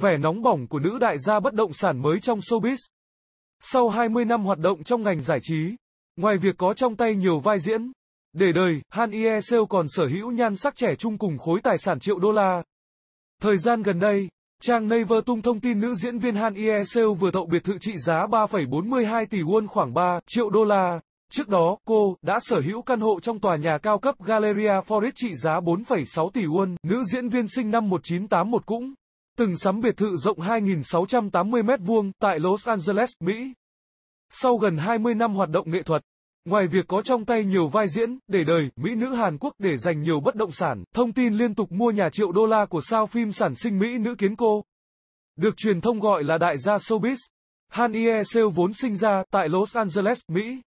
vẻ nóng bỏng của nữ đại gia bất động sản mới trong showbiz. Sau 20 năm hoạt động trong ngành giải trí, ngoài việc có trong tay nhiều vai diễn, để đời, Han Ye Seo còn sở hữu nhan sắc trẻ trung cùng khối tài sản triệu đô la. Thời gian gần đây, trang Naver tung thông tin nữ diễn viên Han Ye Seo vừa tậu biệt thự trị giá 3,42 tỷ won khoảng 3 triệu đô la. Trước đó, cô đã sở hữu căn hộ trong tòa nhà cao cấp Galleria Forest trị giá 4,6 tỷ won. Nữ diễn viên sinh năm 1981 cũng từng sắm biệt thự rộng 2.680 m2 tại Los Angeles, Mỹ. Sau gần 20 năm hoạt động nghệ thuật, ngoài việc có trong tay nhiều vai diễn, để đời, Mỹ nữ Hàn Quốc để dành nhiều bất động sản, thông tin liên tục mua nhà triệu đô la của sao phim sản sinh Mỹ nữ kiến cô. Được truyền thông gọi là đại gia showbiz. Han Ye Seo vốn sinh ra tại Los Angeles, Mỹ.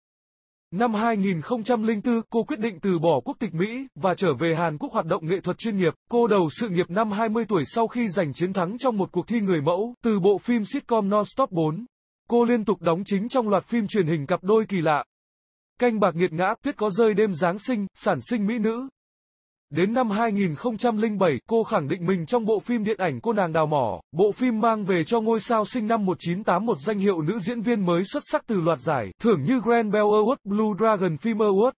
Năm 2004, cô quyết định từ bỏ quốc tịch Mỹ và trở về Hàn Quốc hoạt động nghệ thuật chuyên nghiệp. Cô đầu sự nghiệp năm 20 tuổi sau khi giành chiến thắng trong một cuộc thi người mẫu từ bộ phim sitcom Nonstop 4. Cô liên tục đóng chính trong loạt phim truyền hình cặp đôi kỳ lạ. Canh bạc nghiệt ngã, tuyết có rơi đêm Giáng sinh, sản sinh mỹ nữ, Đến năm 2007, cô khẳng định mình trong bộ phim điện ảnh Cô nàng đào mỏ. Bộ phim mang về cho ngôi sao sinh năm 1981 danh hiệu nữ diễn viên mới xuất sắc từ loạt giải, thưởng như Grand Bell Award, Blue Dragon Film Award.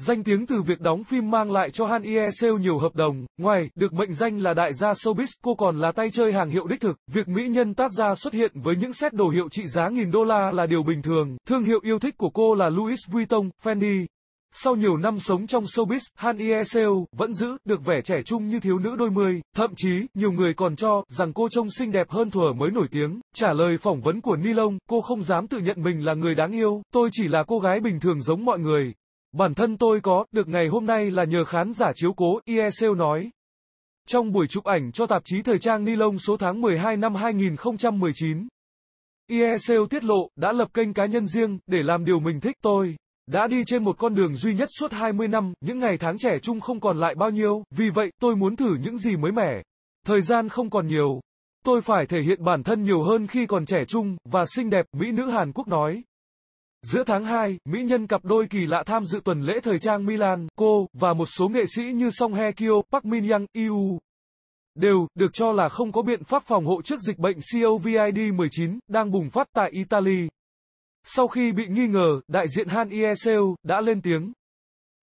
Danh tiếng từ việc đóng phim mang lại cho Han Ye Seo nhiều hợp đồng, ngoài được mệnh danh là đại gia showbiz, cô còn là tay chơi hàng hiệu đích thực. Việc mỹ nhân tát ra xuất hiện với những set đồ hiệu trị giá nghìn đô la là điều bình thường. Thương hiệu yêu thích của cô là Louis Vuitton, Fendi, sau nhiều năm sống trong showbiz, Han Ye Seo vẫn giữ được vẻ trẻ trung như thiếu nữ đôi mươi, thậm chí nhiều người còn cho rằng cô trông xinh đẹp hơn thuở mới nổi tiếng. Trả lời phỏng vấn của Ni cô không dám tự nhận mình là người đáng yêu, tôi chỉ là cô gái bình thường giống mọi người. Bản thân tôi có được ngày hôm nay là nhờ khán giả chiếu cố, Ye Seo nói. Trong buổi chụp ảnh cho tạp chí thời trang Ni số tháng 12 năm 2019, Ye Seo tiết lộ đã lập kênh cá nhân riêng để làm điều mình thích tôi đã đi trên một con đường duy nhất suốt 20 năm, những ngày tháng trẻ trung không còn lại bao nhiêu, vì vậy, tôi muốn thử những gì mới mẻ. Thời gian không còn nhiều. Tôi phải thể hiện bản thân nhiều hơn khi còn trẻ trung, và xinh đẹp, Mỹ nữ Hàn Quốc nói. Giữa tháng 2, mỹ nhân cặp đôi kỳ lạ tham dự tuần lễ thời trang Milan, cô, và một số nghệ sĩ như Song Hye Kyo, Park Min Young, Iu. Đều, được cho là không có biện pháp phòng hộ trước dịch bệnh COVID-19, đang bùng phát tại Italy. Sau khi bị nghi ngờ, đại diện Han ye đã lên tiếng.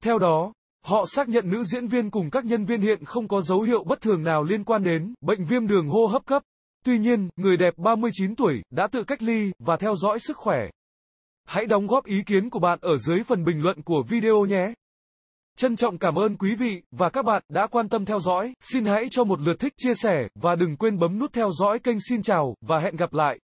Theo đó, họ xác nhận nữ diễn viên cùng các nhân viên hiện không có dấu hiệu bất thường nào liên quan đến bệnh viêm đường hô hấp cấp. Tuy nhiên, người đẹp 39 tuổi đã tự cách ly và theo dõi sức khỏe. Hãy đóng góp ý kiến của bạn ở dưới phần bình luận của video nhé. Trân trọng cảm ơn quý vị và các bạn đã quan tâm theo dõi. Xin hãy cho một lượt thích, chia sẻ và đừng quên bấm nút theo dõi kênh. Xin chào và hẹn gặp lại.